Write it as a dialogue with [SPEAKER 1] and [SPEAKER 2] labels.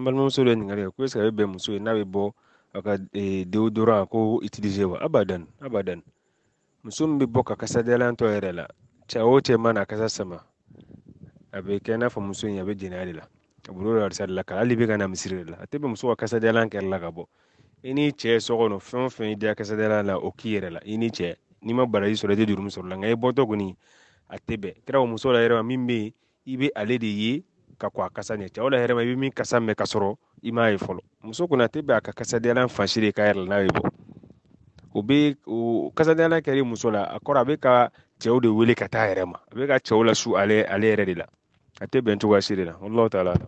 [SPEAKER 1] An balimamuso dɔ ɲininkali kɛ ko est ce que a bɛ muso ye n'a bɛ bɔ a ka ee déodorant koo wa abadan abadan muso min bɛ bɔ ka kasadiyalan yɛrɛ la cɛ o cɛ mana kasa sama a bɛ kɛ n'a fɔ muso in a bɛ jɛnɛya de la a bolo bɛ misiri de la a tɛ bɛn muso ka kasadiyalan kɛli la ka bɔ i n'i cɛ sɔ fɛn o fɛn i diyara kasadiyalan la o k'i yɛrɛ la i n'i cɛ n'i ma baraji sɔrɔ i tɛ jurumu sɔrɔ la nka i bɔtɔ kɔni a tɛ bɛn kɛra o muso la yɛrɛ min bɛ i bɛ ale de ye ka kɔ a kasa ɲɛ cɛw la yɛrɛ ma i bɛ min kasa mɛn ka sɔrɔ i m'a ye fɔlɔ muso kunna tɛ bɛn a ka kasajalan fansi de ka yɛrɛ n'a ye bɔ o bɛ o kasajalan kɛra muso la a kɔrɔ a bɛ ka cɛw de wele ka taa a yɛrɛ ma a bɛ ka cɛw lasu ale ale yɛrɛ de la a tɛ bɛn cogoya si de la walahi